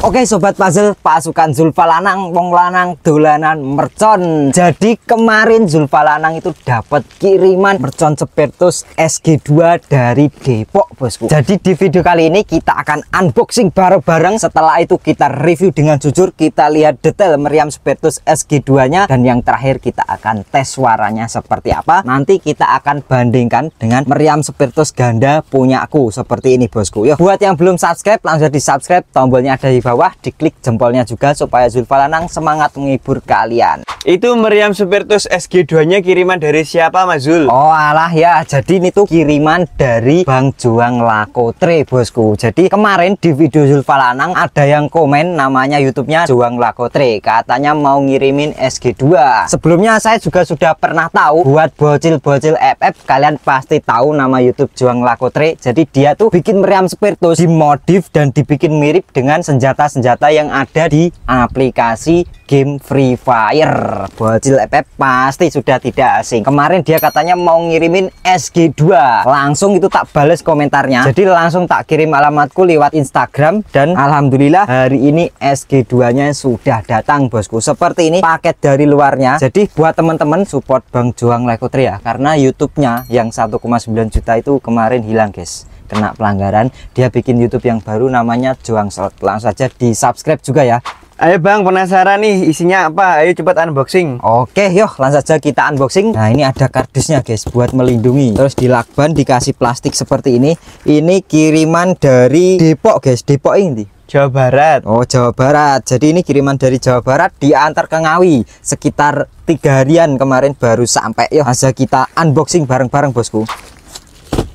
Oke sobat puzzle, pasukan Zulfa Lanang wong lanang dolanan mercon. Jadi kemarin Zulfa Lanang itu dapat kiriman mercon Sepertus SG2 dari Depok, Bosku. Jadi di video kali ini kita akan unboxing bareng-bareng. Setelah itu kita review dengan jujur, kita lihat detail meriam Sepertus SG2-nya dan yang terakhir kita akan tes suaranya seperti apa. Nanti kita akan bandingkan dengan meriam Sepertus ganda punya aku seperti ini, Bosku. Yo, buat yang belum subscribe langsung di-subscribe, tombolnya ada di bawah, diklik jempolnya juga supaya Lanang semangat menghibur kalian. Itu Meriam Supertus SG2-nya kiriman dari siapa Mas Zul? Oh alah ya, jadi ini tuh kiriman dari Bang Juang Lakotre bosku. Jadi kemarin di video Lanang ada yang komen namanya YouTube-nya Juang Lakotre, katanya mau ngirimin SG2. Sebelumnya saya juga sudah pernah tahu buat bocil-bocil FF kalian pasti tahu nama YouTube Juang Lakotre. Jadi dia tuh bikin meriam Supertus dimodif dan dibikin mirip dengan senjata senjata-senjata yang ada di aplikasi game Free Fire. Bocil FF eh, pasti sudah tidak asing. Kemarin dia katanya mau ngirimin SG2. Langsung itu tak bales komentarnya. Jadi langsung tak kirim alamatku lewat Instagram dan alhamdulillah hari ini SG2-nya sudah datang, Bosku. Seperti ini paket dari luarnya. Jadi buat teman-teman support Bang Juang Lekutri ya karena YouTube-nya yang 1,9 juta itu kemarin hilang, guys kena pelanggaran dia bikin YouTube yang baru namanya Juang Slot langsung saja di subscribe juga ya Ayo bang penasaran nih isinya apa ayo cepat unboxing Oke yuk langsung saja kita unboxing Nah ini ada kardusnya guys buat melindungi Terus di dikasih plastik seperti ini Ini kiriman dari Depok guys Depok ini Jawa Barat. Oh, Jawa Barat. Jadi ini kiriman dari Jawa Barat diantar ke Ngawi sekitar tiga harian kemarin baru sampai. Yuk, aja kita unboxing bareng-bareng bosku.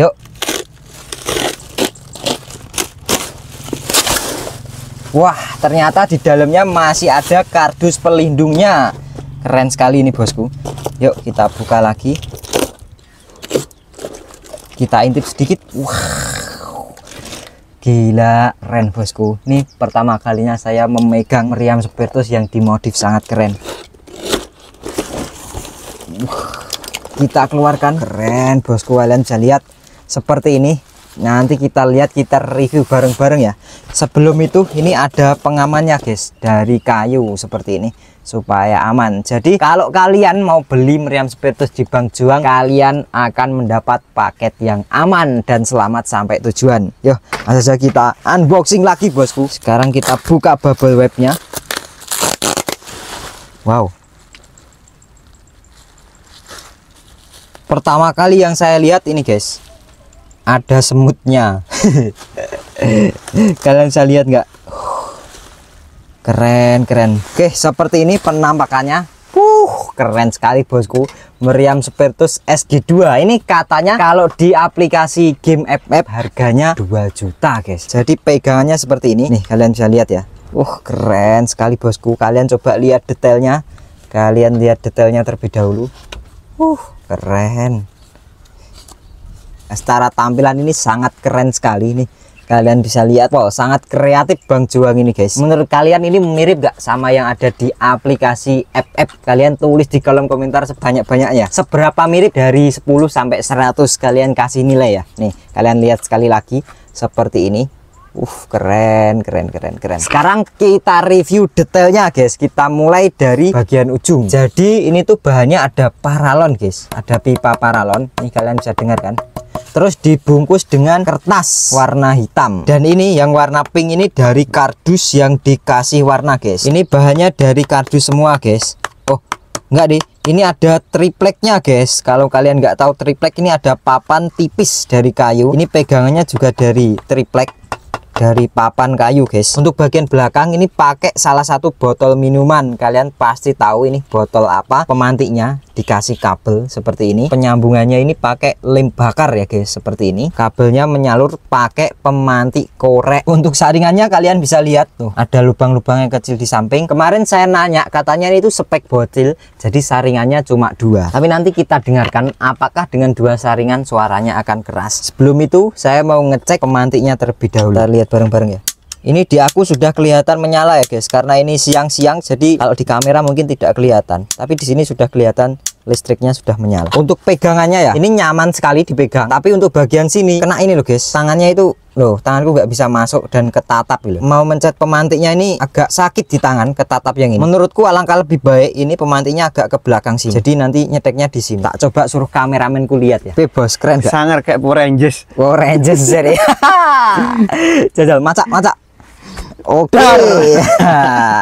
Yuk. Wah, ternyata di dalamnya masih ada kardus pelindungnya. Keren sekali ini, Bosku. Yuk, kita buka lagi. Kita intip sedikit. Wow. Gila, keren, Bosku. Ini pertama kalinya saya memegang meriam Spiritus yang dimodif sangat keren. Wow. Kita keluarkan. Keren, Bosku. Kalian bisa lihat seperti ini nanti kita lihat kita review bareng-bareng ya sebelum itu ini ada pengamannya guys dari kayu seperti ini supaya aman jadi kalau kalian mau beli meriam spiritus di bank Juang kalian akan mendapat paket yang aman dan selamat sampai tujuan yuk langsung saja kita unboxing lagi bosku sekarang kita buka bubble webnya wow pertama kali yang saya lihat ini guys ada semutnya kalian bisa lihat nggak keren keren oke seperti ini penampakannya uh keren sekali bosku meriam spiritus SG2 ini katanya kalau di aplikasi game FF harganya 2 juta guys jadi pegangannya seperti ini nih kalian bisa lihat ya uh keren sekali bosku kalian coba lihat detailnya kalian lihat detailnya terlebih dahulu uh keren secara tampilan ini sangat keren sekali nih kalian bisa lihat wow sangat kreatif Bang Juang ini guys menurut kalian ini mirip gak sama yang ada di aplikasi app kalian tulis di kolom komentar sebanyak-banyaknya seberapa mirip dari 10 sampai 100 kalian kasih nilai ya nih kalian lihat sekali lagi seperti ini uh keren keren keren keren sekarang kita review detailnya guys kita mulai dari bagian ujung jadi ini tuh bahannya ada paralon guys ada pipa paralon nih kalian bisa dengarkan terus dibungkus dengan kertas warna hitam dan ini yang warna pink ini dari kardus yang dikasih warna guys ini bahannya dari kardus semua guys oh enggak deh ini ada tripleknya guys kalau kalian nggak tahu triplek ini ada papan tipis dari kayu ini pegangannya juga dari triplek dari papan kayu guys untuk bagian belakang ini pakai salah satu botol minuman kalian pasti tahu ini botol apa pemantiknya dikasih kabel seperti ini penyambungannya ini pakai lem bakar ya guys seperti ini kabelnya menyalur pakai pemantik korek untuk saringannya kalian bisa lihat tuh ada lubang-lubang yang kecil di samping kemarin saya nanya katanya itu spek botil jadi saringannya cuma dua tapi nanti kita dengarkan apakah dengan dua saringan suaranya akan keras sebelum itu saya mau ngecek pemantiknya terlebih dahulu kita lihat bareng-bareng ya ini di aku sudah kelihatan menyala ya guys karena ini siang-siang jadi kalau di kamera mungkin tidak kelihatan tapi di sini sudah kelihatan listriknya sudah menyala untuk pegangannya ya ini nyaman sekali dipegang tapi untuk bagian sini kena ini loh guys tangannya itu loh tanganku nggak bisa masuk dan ketatap loh gitu. mau mencet pemantiknya ini agak sakit di tangan ketatap yang ini menurutku alangkah lebih baik ini pemantiknya agak ke belakang sih jadi nanti nyeteknya di sini tak coba suruh kameramenku lihat ya bebas keren sangar kayak Power Rangers Power Rangers jadi jajal macak macak Oke.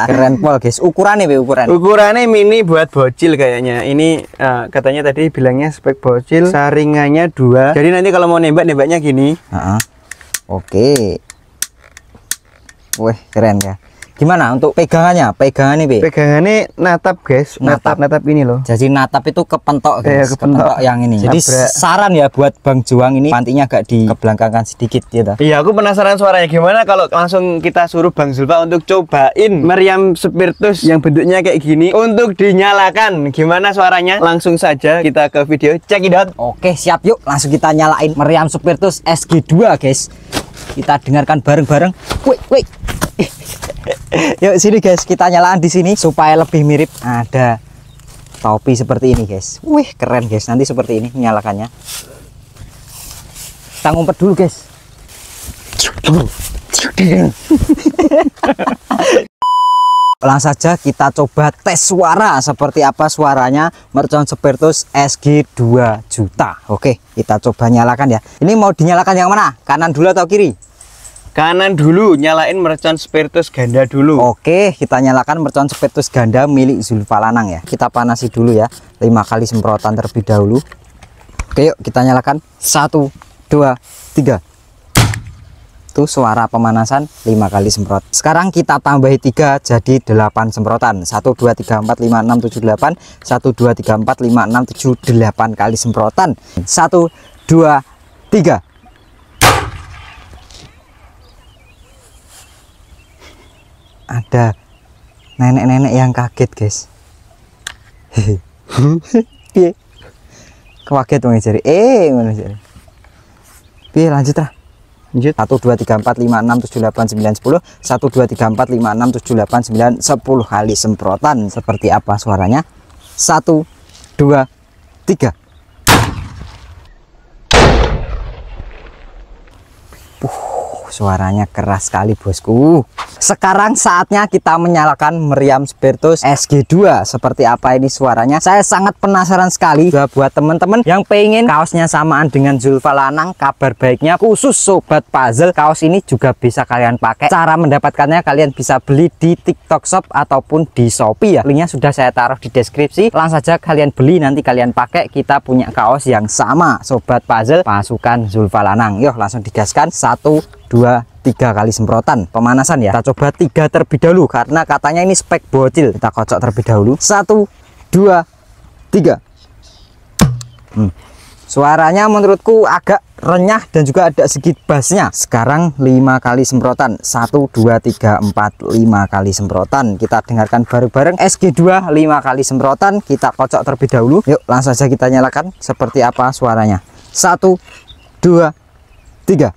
Keren pol guys. Ukurannya be ukuran. Ukurannya mini buat bocil kayaknya. Ini uh, katanya tadi bilangnya spek bocil. Saringannya dua. Jadi nanti kalau mau nembak nembaknya gini. Uh -huh. Oke. Okay. Wih keren ya gimana untuk pegangannya pegangannya Pi? pegangannya natap guys natap natap, ini loh jadi natap itu kepentok iya, guys eh, kepentok. kepentok yang ini jadi Nabrak. saran ya buat Bang Juang ini pantinya agak dikebelakangkan sedikit gitu iya aku penasaran suaranya gimana kalau langsung kita suruh Bang Zulfa untuk cobain meriam spiritus yang bentuknya kayak gini untuk dinyalakan gimana suaranya langsung saja kita ke video check it out oke siap yuk langsung kita nyalain meriam spiritus SG2 guys kita dengarkan bareng-bareng wait wait Yuk sini guys, kita nyalaan di sini supaya lebih mirip ada topi seperti ini guys. Wih keren guys, nanti seperti ini nyalakannya. tanggung pet dulu guys. Langsung saja kita coba tes suara seperti apa suaranya mercon Spiritus SG 2 juta. Oke, kita coba nyalakan ya. Ini mau dinyalakan yang mana? Kanan dulu atau kiri? kanan dulu nyalain mercon spiritus ganda dulu oke kita nyalakan mercon spiritus ganda milik Zulfa Lanang ya kita panasi dulu ya lima kali semprotan terlebih dahulu oke yuk kita nyalakan satu dua tiga tuh suara pemanasan lima kali semprot sekarang kita tambah tiga jadi delapan semprotan satu dua tiga empat lima enam tujuh delapan satu dua tiga empat lima enam tujuh delapan kali semprotan satu dua tiga ada nenek-nenek yang kaget guys hehehe kaget mau ngejari eh mau ngejari piye lanjut lah lanjut 1 2 3 4 5 6 7 8 9 10 1 2 3 4 5 6 7 8 9 10 kali semprotan seperti apa suaranya 1 2 3 suaranya keras sekali bosku sekarang saatnya kita menyalakan meriam Spiritus SG2 seperti apa ini suaranya saya sangat penasaran sekali juga buat teman-teman yang pengen kaosnya samaan dengan Zulfa Lanang kabar baiknya khusus sobat puzzle kaos ini juga bisa kalian pakai cara mendapatkannya kalian bisa beli di TikTok Shop ataupun di Shopee ya linknya sudah saya taruh di deskripsi langsung saja kalian beli nanti kalian pakai kita punya kaos yang sama sobat puzzle pasukan Zulfa Lanang yuk langsung digaskan satu dua tiga kali semprotan pemanasan ya kita coba tiga terlebih dahulu karena katanya ini spek bocil kita kocok terlebih dahulu satu dua tiga hmm. suaranya menurutku agak renyah dan juga ada sedikit bassnya sekarang lima kali semprotan satu dua tiga empat lima kali semprotan kita dengarkan bareng-bareng SG2 lima kali semprotan kita kocok terlebih dahulu yuk langsung saja kita nyalakan seperti apa suaranya satu dua tiga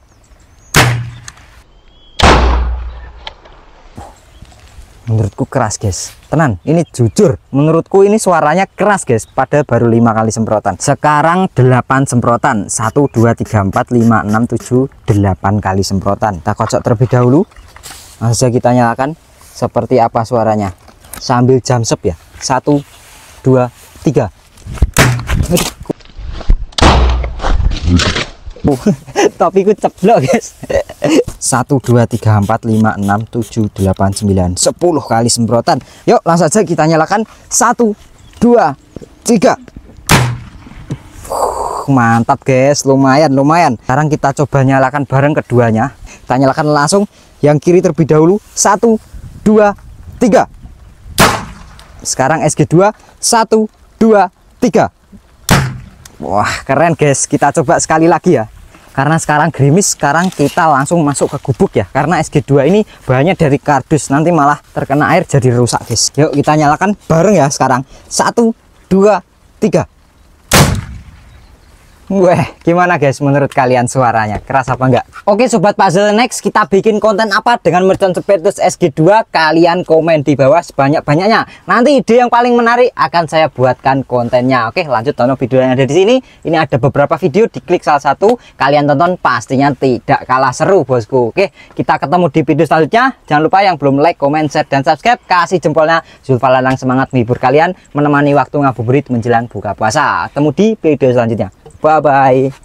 menurutku keras guys tenan ini jujur menurutku ini suaranya keras guys pada baru lima kali semprotan sekarang 8 semprotan Satu, dua, tiga, empat, lima, enam, tujuh, 8 kali semprotan kita kocok terlebih dahulu aja kita nyalakan seperti apa suaranya sambil jam sep ya Satu, dua, tiga. Aduh. topiku ceblok guys 1 2 3 4 5 6 7 8 9 10 kali semprotan yuk langsung saja kita nyalakan 1 2 3 uh, mantap guys lumayan lumayan sekarang kita coba nyalakan bareng keduanya kita nyalakan langsung yang kiri terlebih dahulu 1 2 3 sekarang SG2 1 2 3 Wah keren guys, kita coba sekali lagi ya karena sekarang gerimis sekarang kita langsung masuk ke gubuk ya karena SG2 ini banyak dari kardus nanti malah terkena air jadi rusak guys yuk kita nyalakan bareng ya sekarang satu dua tiga Wah, gimana guys menurut kalian suaranya? Keras apa enggak? Oke sobat puzzle next, kita bikin konten apa dengan merchant Spiritus SG2? Kalian komen di bawah sebanyak-banyaknya. Nanti ide yang paling menarik akan saya buatkan kontennya. Oke, lanjut tonton video yang ada di sini. Ini ada beberapa video, diklik salah satu. Kalian tonton pastinya tidak kalah seru bosku. Oke, kita ketemu di video selanjutnya. Jangan lupa yang belum like, komen, share, dan subscribe. Kasih jempolnya. Zulfa Lanang semangat menghibur kalian, menemani waktu ngabuburit menjelang buka puasa. Ketemu di video selanjutnya. Bye bye.